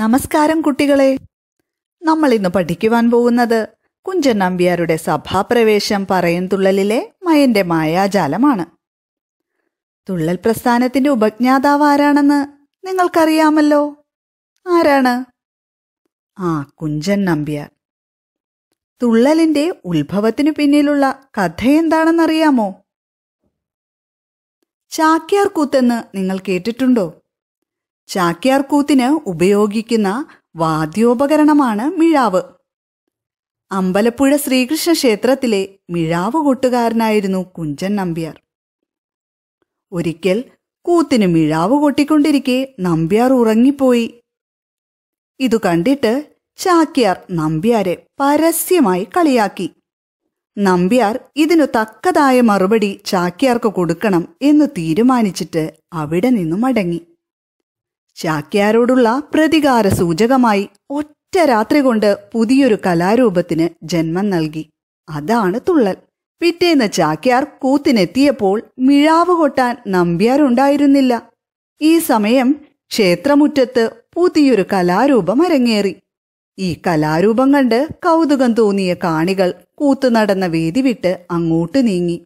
നമസ്കാരം കുട്ടികളെ നമ്മൾ ഇന്ന് പഠിക്കുവാൻ പോകുന്നത് കുഞ്ചൻ നമ്പ്യാരുടെ സഭാപ്രവേശം തുള്ളലിലെ മയന്റെ മായാജാലമാണ് തുള്ളൽ പ്രസ്ഥാനത്തിന്റെ ഉപജ്ഞാതാവ് ആരാണെന്ന് നിങ്ങൾക്കറിയാമല്ലോ ആരാണ് ആ കുഞ്ചൻ നമ്പ്യാർ തുള്ളലിന്റെ ഉത്ഭവത്തിനു പിന്നിലുള്ള കഥ എന്താണെന്നറിയാമോ ചാക്യാർ കൂത്തെന്ന് നിങ്ങൾ കേട്ടിട്ടുണ്ടോ ചാക്യാർകൂത്തിന് ഉപയോഗിക്കുന്ന വാദ്യോപകരണമാണ് മിഴാവ് അമ്പലപ്പുഴ ശ്രീകൃഷ്ണ ക്ഷേത്രത്തിലെ മിഴാവ് കൊട്ടുകാരനായിരുന്നു കുഞ്ചൻ നമ്പ്യാർ ഒരിക്കൽ കൂത്തിന് മിഴാവ് കൂട്ടിക്കൊണ്ടിരിക്കെ നമ്പ്യാർ ഉറങ്ങിപ്പോയി ഇതു കണ്ടിട്ട് ചാക്യാർ നമ്പ്യാരെ പരസ്യമായി കളിയാക്കി നമ്പ്യാർ ഇതിനു തക്കതായ മറുപടി ചാക്യാർക്ക് കൊടുക്കണം എന്ന് തീരുമാനിച്ചിട്ട് അവിടെ നിന്നും മടങ്ങി ചാക്യാരോടുള്ള പ്രതികാര സൂചകമായി ഒറ്റ രാത്രി കൊണ്ട് പുതിയൊരു കലാരൂപത്തിന് ജന്മം നൽകി അതാണ് തുള്ളൽ പിറ്റേന്ന് ചാക്യാർ കൂത്തിനെത്തിയപ്പോൾ മിഴാവ് കൊട്ടാൻ നമ്പ്യാരുണ്ടായിരുന്നില്ല ഈ സമയം ക്ഷേത്രമുറ്റത്ത് പുതിയൊരു കലാരൂപം അരങ്ങേറി ഈ കലാരൂപം കണ്ട് കൗതുകം തോന്നിയ കാണികൾ കൂത്തു നടന്ന വേദി വിട്ട് അങ്ങോട്ട് നീങ്ങി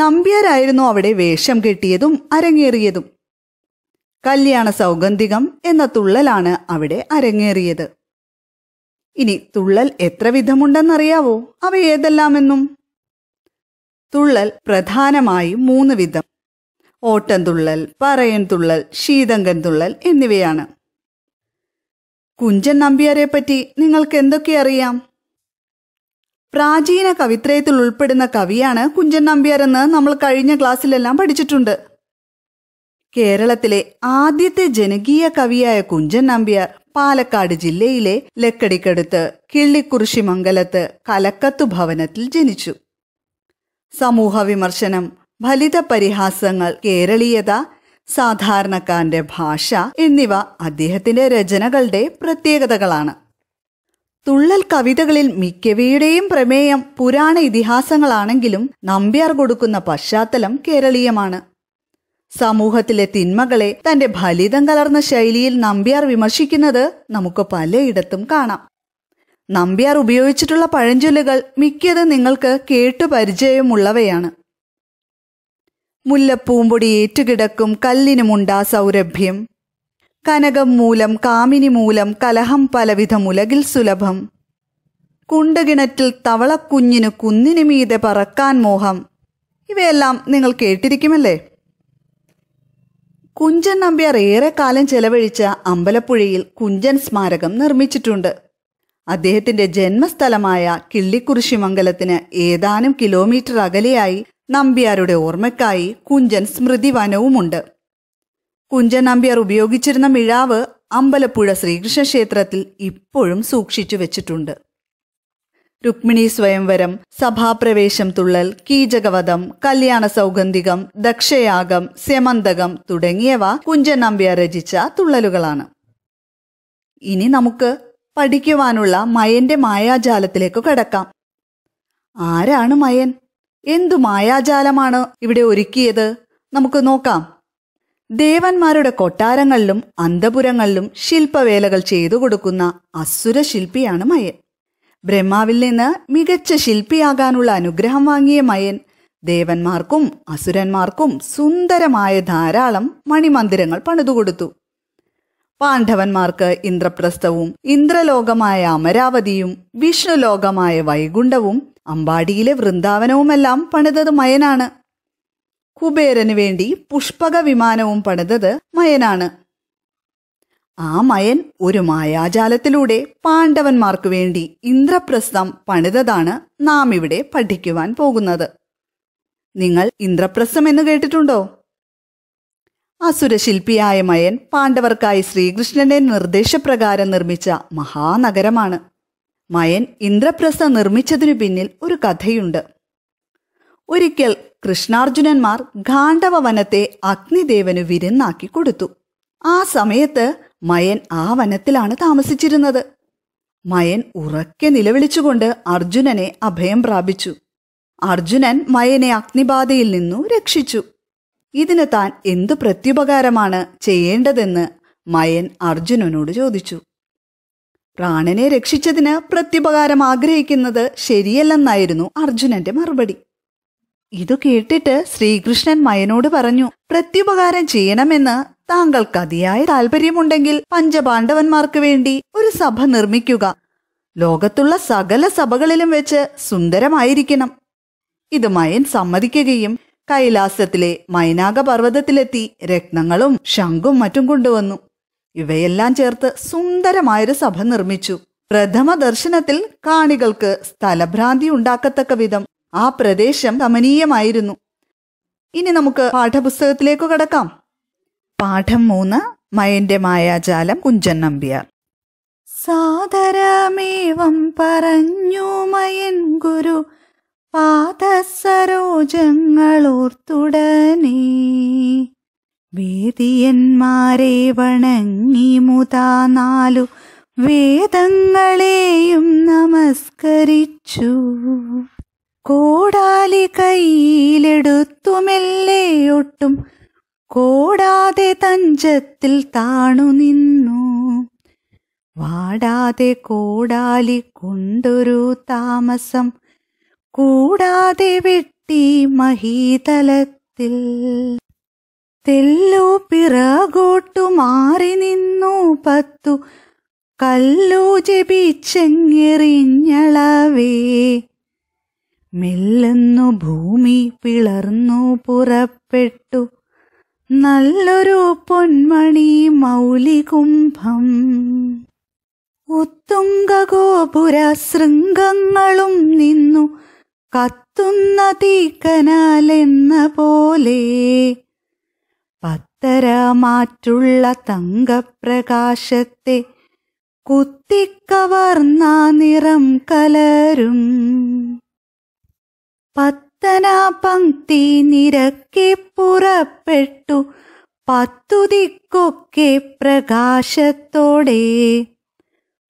നമ്പ്യാരായിരുന്നു അവിടെ വേഷം കെട്ടിയതും അരങ്ങേറിയതും കല്യാണ സൗഗന്ധികം എന്ന തുള്ളലാണ് അവിടെ അരങ്ങേറിയത് ഇനി തുള്ളൽ എത്ര വിധമുണ്ടെന്നറിയാവോ അവ ഏതെല്ലാമെന്നും തുള്ളൽ പ്രധാനമായും മൂന്ന് വിധം ഓട്ടൻതുള്ളൽ പറയൻ തുള്ളൽ ശീതങ്കൻ തുള്ളൽ എന്നിവയാണ് കുഞ്ചൻ നമ്പ്യാരെ പറ്റി നിങ്ങൾക്ക് എന്തൊക്കെ അറിയാം പ്രാചീന കവിത്രയത്തിൽ ഉൾപ്പെടുന്ന കവിയാണ് കുഞ്ചൻ നമ്പ്യാരെന്ന് നമ്മൾ കഴിഞ്ഞ ക്ലാസ്സിലെല്ലാം പഠിച്ചിട്ടുണ്ട് കേരളത്തിലെ ആദ്യത്തെ ജനകീയ കവിയായ കുഞ്ചൻ നമ്പ്യാർ പാലക്കാട് ജില്ലയിലെ ലക്കടിക്കടുത്ത് മംഗലത്ത് കലക്കത്തു ഭവനത്തിൽ ജനിച്ചു സമൂഹ വിമർശനം ഫലിത പരിഹാസങ്ങൾ കേരളീയത സാധാരണക്കാരന്റെ ഭാഷ എന്നിവ അദ്ദേഹത്തിന്റെ രചനകളുടെ പ്രത്യേകതകളാണ് തുള്ളൽ കവിതകളിൽ മിക്കവയുടെയും പ്രമേയം പുരാണ ഇതിഹാസങ്ങളാണെങ്കിലും നമ്പ്യാർ കൊടുക്കുന്ന പശ്ചാത്തലം കേരളീയമാണ് സമൂഹത്തിലെ തിന്മകളെ തന്റെ ഫലിതം കലർന്ന ശൈലിയിൽ നമ്പ്യാർ വിമർശിക്കുന്നത് നമുക്ക് പലയിടത്തും കാണാം നമ്പ്യാർ ഉപയോഗിച്ചിട്ടുള്ള പഴഞ്ചൊല്ലുകൾ മിക്കത് നിങ്ങൾക്ക് കേട്ടു പരിചയമുള്ളവയാണ് മുല്ലപ്പൂമ്പൊടി ഏറ്റുകിടക്കും കല്ലിനുമുണ്ടാ സൗരഭ്യം കനകം മൂലം കാമിനി മൂലം കലഹം പലവിധ മുലകിൽ സുലഭം കുണ്ടുകിണറ്റിൽ തവളക്കുഞ്ഞിനു കുന്നിനു മീതെ പറക്കാൻ മോഹം ഇവയെല്ലാം നിങ്ങൾ കേട്ടിരിക്കുമല്ലേ കുഞ്ചൻ നമ്പ്യാർ ഏറെക്കാലം ചെലവഴിച്ച അമ്പലപ്പുഴയിൽ കുഞ്ചൻ സ്മാരകം നിർമ്മിച്ചിട്ടുണ്ട് അദ്ദേഹത്തിന്റെ ജന്മസ്ഥലമായ കിള്ളിക്കുറിശിമംഗലത്തിന് ഏതാനും കിലോമീറ്റർ അകലെയായി നമ്പ്യാരുടെ ഓർമ്മയ്ക്കായി കുഞ്ചൻ സ്മൃതിവനവുമുണ്ട് കുഞ്ചൻ നമ്പ്യാർ ഉപയോഗിച്ചിരുന്ന മിഴാവ് അമ്പലപ്പുഴ ശ്രീകൃഷ്ണ ക്ഷേത്രത്തിൽ ഇപ്പോഴും സൂക്ഷിച്ചു വെച്ചിട്ടുണ്ട് രുക്മിണി സ്വയംവരം സഭാപ്രവേശം തുള്ളൽ കീചകവധം കല്യാണ സൗഗന്ധികം ദക്ഷയാഗം സ്യമന്തകം തുടങ്ങിയവ കുഞ്ചൻ നമ്പ്യാർ രചിച്ച തുള്ളലുകളാണ് ഇനി നമുക്ക് പഠിക്കുവാനുള്ള മയന്റെ മായാജാലത്തിലേക്ക് കടക്കാം ആരാണ് മയൻ എന്തു മായാജാലമാണ് ഇവിടെ ഒരുക്കിയത് നമുക്ക് നോക്കാം ദേവന്മാരുടെ കൊട്ടാരങ്ങളിലും അന്തപുരങ്ങളിലും ശില്പവേലകൾ ചെയ്തു കൊടുക്കുന്ന അസുര ശില്പിയാണ് മയൻ ബ്രഹ്മാവിൽ നിന്ന് മികച്ച ശില്പിയാകാനുള്ള അനുഗ്രഹം വാങ്ങിയ മയൻ ദേവന്മാർക്കും അസുരന്മാർക്കും സുന്ദരമായ ധാരാളം മണിമന്ദിരങ്ങൾ പണിതുകൊടുത്തു പാണ്ഡവന്മാർക്ക് ഇന്ദ്രപ്രസ്ഥവും ഇന്ദ്രലോകമായ അമരാവതിയും വിഷ്ണുലോകമായ വൈകുണ്ഠവും അമ്പാടിയിലെ വൃന്ദാവനവുമെല്ലാം പണിതത് മയനാണ് കുബേരന് വേണ്ടി പുഷ്പക വിമാനവും പണിതത് മയനാണ് ആ മയൻ ഒരു മായാജാലത്തിലൂടെ പാണ്ഡവന്മാർക്ക് വേണ്ടി ഇന്ദ്രപ്രസ്ഥം പണിതതാണ് നാം ഇവിടെ പഠിക്കുവാൻ പോകുന്നത് നിങ്ങൾ ഇന്ദ്രപ്രസ്ഥം എന്ന് കേട്ടിട്ടുണ്ടോ അസുരശില്പിയായ മയൻ പാണ്ഡവർക്കായി ശ്രീകൃഷ്ണന്റെ നിർദ്ദേശപ്രകാരം നിർമ്മിച്ച മഹാനഗരമാണ് മയൻ ഇന്ദ്രപ്രസ്ഥ നിർമ്മിച്ചതിനു പിന്നിൽ ഒരു കഥയുണ്ട് ഒരിക്കൽ കൃഷ്ണാർജുനന്മാർ ഗാണ്ഡവ വനത്തെ അഗ്നിദേവന് വിരുന്നാക്കി കൊടുത്തു ആ സമയത്ത് മയൻ ആ വനത്തിലാണ് താമസിച്ചിരുന്നത് മയൻ ഉറക്കെ നിലവിളിച്ചുകൊണ്ട് അർജുനനെ അഭയം പ്രാപിച്ചു അർജുനൻ മയനെ അഗ്നിബാധയിൽ നിന്നു രക്ഷിച്ചു ഇതിന് താൻ എന്തു പ്രത്യുപകാരമാണ് ചെയ്യേണ്ടതെന്ന് മയൻ അർജുനനോട് ചോദിച്ചു പ്രാണനെ രക്ഷിച്ചതിന് പ്രത്യുപകാരം ആഗ്രഹിക്കുന്നത് ശരിയല്ലെന്നായിരുന്നു അർജുനന്റെ മറുപടി ഇതു കേട്ടിട്ട് ശ്രീകൃഷ്ണൻ മയനോട് പറഞ്ഞു പ്രത്യുപകാരം ചെയ്യണമെന്ന് താങ്കൾക്ക് അതിയായ താല്പര്യമുണ്ടെങ്കിൽ പഞ്ചപാണ്ഡവന്മാർക്ക് വേണ്ടി ഒരു സഭ നിർമ്മിക്കുക ലോകത്തുള്ള സകല സഭകളിലും വെച്ച് സുന്ദരമായിരിക്കണം ഇത് മയൻ സമ്മതിക്കുകയും കൈലാസത്തിലെ മൈനാക പർവ്വതത്തിലെത്തി രത്നങ്ങളും ശംഖും മറ്റും കൊണ്ടുവന്നു ഇവയെല്ലാം ചേർത്ത് സുന്ദരമായൊരു സഭ നിർമ്മിച്ചു പ്രഥമ ദർശനത്തിൽ കാണികൾക്ക് സ്ഥലഭ്രാന്തി ഉണ്ടാക്കത്തക്ക വിധം ആ പ്രദേശം കമനീയമായിരുന്നു ഇനി നമുക്ക് പാഠപുസ്തകത്തിലേക്ക് കടക്കാം പാഠം മൂന്ന് മയന്റെ മായാജാലം കുഞ്ചൻ നമ്പ്യാർ സാദരമേവം പറഞ്ഞു മയൻ ഗുരു പാദസരോജങ്ങളോർത്തുടനേ വേദിയന്മാരെ വണങ്ങി മുതാ നാലു വേദങ്ങളെയും നമസ്കരിച്ചു കോടാലി കയ്യിലെടുത്തുമെല്ലേ ഒട്ടും കോടാതെ തഞ്ചത്തിൽ താണു നിന്നു വാടാതെ കോടാലി കൊണ്ടൊരു താമസം കൂടാതെ വെട്ടി മഹീതലത്തിൽ തെല്ലു പിറകോട്ടു മാറി നിന്നു പത്തു കല്ലു ജപിച്ചെങ്ങെറിഞ്ഞളവേ മെല്ലെന്നു ഭൂമി പിളർന്നു പുറപ്പെട്ടു നല്ലൊരു പൊന്മണി മൗലികുംഭം ഉത്തുംഗോപുര ശൃംഗങ്ങളും നിന്നു കത്തുന്ന തീക്കനാലെന്ന പോലെ പത്തരമാറ്റുള്ള തങ്കപ്രകാശത്തെ കുത്തിക്കവർന്ന നിറം കലരും പത്തനാ പങ്ക്തി നിരക്കെ പുറപ്പെട്ടു പത്തു ദിക്കൊക്കെ പ്രകാശത്തോടെ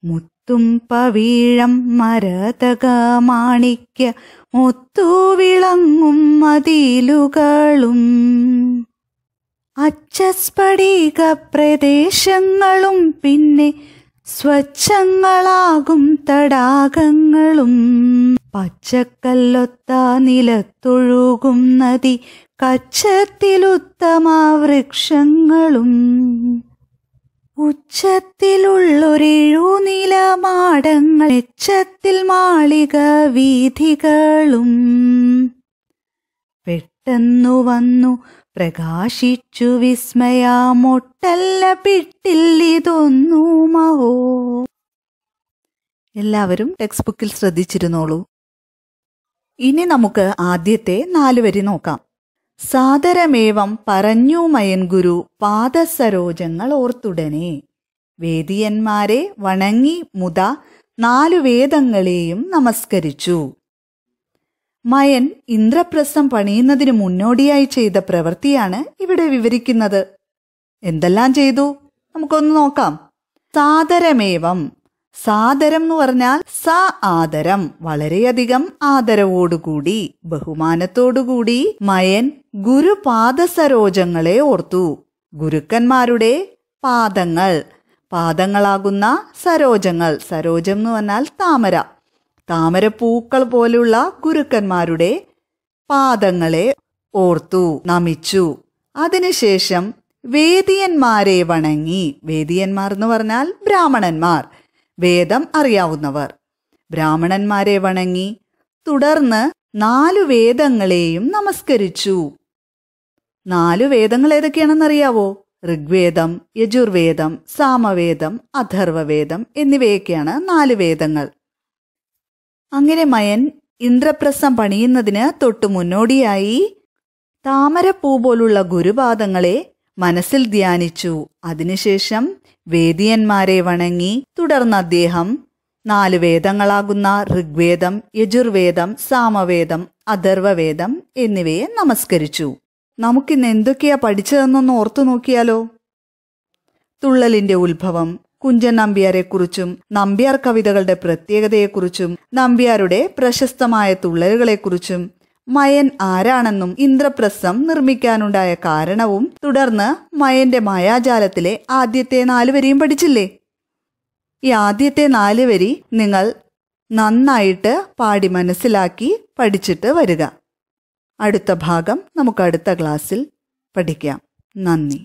മുത്തും പവീഴം മരതകമാണിക്യ മുത്തുവിളങ്ങും മതിലുകളും അച്ചസ്ഫടിക പ്രദേശങ്ങളും പിന്നെ സ്വച്ഛങ്ങളാകും തടാകങ്ങളും പച്ചക്കല്ലൊത്ത നിലത്തൊഴുകും നദി കച്ചത്തിലുത്തമ വൃക്ഷങ്ങളും ഉച്ചത്തിലുള്ളൊരെഴുനില മാടങ്ങൾ എച്ചത്തിൽ മാളിക വീഥികളും പെട്ടെന്നു വന്നു പ്രകാശിച്ചു വിസ്മയമൊട്ടല്ല മഹോ എല്ലാവരും ടെക്സ്റ്റ് ബുക്കിൽ ശ്രദ്ധിച്ചിരുന്നോളൂ ഇനി നമുക്ക് ആദ്യത്തെ നാലുവരി നോക്കാം സാദരമേവം പറഞ്ഞു മയൻ ഗുരു പാദസരോജങ്ങൾ ഓർത്തുടനെ വേദിയന്മാരെ വണങ്ങി മുത നാലു വേദങ്ങളെയും നമസ്കരിച്ചു മയൻ ഇന്ദ്രപ്രസ്ഥം പണിയുന്നതിന് മുന്നോടിയായി ചെയ്ത പ്രവൃത്തിയാണ് ഇവിടെ വിവരിക്കുന്നത് എന്തെല്ലാം ചെയ്തു നമുക്കൊന്ന് നോക്കാം സാദരമേവം സാദരം എന്ന് പറഞ്ഞാൽ സ ആദരം വളരെയധികം ആദരവോടുകൂടി ബഹുമാനത്തോടുകൂടി മയൻ ഗുരുപാദസരോജങ്ങളെ ഓർത്തു ഗുരുക്കന്മാരുടെ പാദങ്ങൾ പാദങ്ങളാകുന്ന സരോജങ്ങൾ സരോജം എന്ന് പറഞ്ഞാൽ താമര താമര പൂക്കൾ പോലുള്ള ഗുരുക്കന്മാരുടെ പാദങ്ങളെ ഓർത്തു നമിച്ചു അതിനുശേഷം വേദിയന്മാരെ വണങ്ങി വേദിയന്മാർ എന്ന് പറഞ്ഞാൽ ബ്രാഹ്മണന്മാർ വേദം അറിയാവുന്നവർ ബ്രാഹ്മണന്മാരെ വണങ്ങി തുടർന്ന് നാലു വേദങ്ങളെയും നമസ്കരിച്ചു നാലു വേദങ്ങൾ ഏതൊക്കെയാണെന്നറിയാവോ ഋഗ്വേദം യജുർവേദം സാമവേദം അഥർവവേദം എന്നിവയൊക്കെയാണ് നാല് വേദങ്ങൾ അങ്ങനെ മയൻ ഇന്ദ്രപ്രസം പണിയുന്നതിന് തൊട്ടു മുന്നോടിയായി താമരപ്പൂ പോലുള്ള ഗുരുപാദങ്ങളെ മനസ്സിൽ ധ്യാനിച്ചു അതിനുശേഷം വേദിയന്മാരെ വണങ്ങി തുടർന്ന് അദ്ദേഹം നാല് വേദങ്ങളാകുന്ന ഋഗ്വേദം യജുർവേദം സാമവേദം അഥർവവേദം എന്നിവയെ നമസ്കരിച്ചു നമുക്കിന്ന് എന്തൊക്കെയാ പഠിച്ചതെന്നൊന്ന് ഓർത്തു നോക്കിയാലോ തുള്ളലിന്റെ ഉത്ഭവം കുഞ്ചൻ നമ്പ്യാരെക്കുറിച്ചും നമ്പ്യാർ കവിതകളുടെ പ്രത്യേകതയെക്കുറിച്ചും നമ്പ്യാരുടെ പ്രശസ്തമായ തുള്ളലുകളെക്കുറിച്ചും മയൻ ആരാണെന്നും ഇന്ദ്രപ്രസ്ഥം നിർമ്മിക്കാനുണ്ടായ കാരണവും തുടർന്ന് മയന്റെ മായാജാലത്തിലെ ആദ്യത്തെ നാലുവരിയും പഠിച്ചില്ലേ ഈ ആദ്യത്തെ നാലുവരി നിങ്ങൾ നന്നായിട്ട് പാടി മനസ്സിലാക്കി പഠിച്ചിട്ട് വരിക അടുത്ത ഭാഗം നമുക്ക് അടുത്ത ക്ലാസ്സിൽ പഠിക്കാം നന്ദി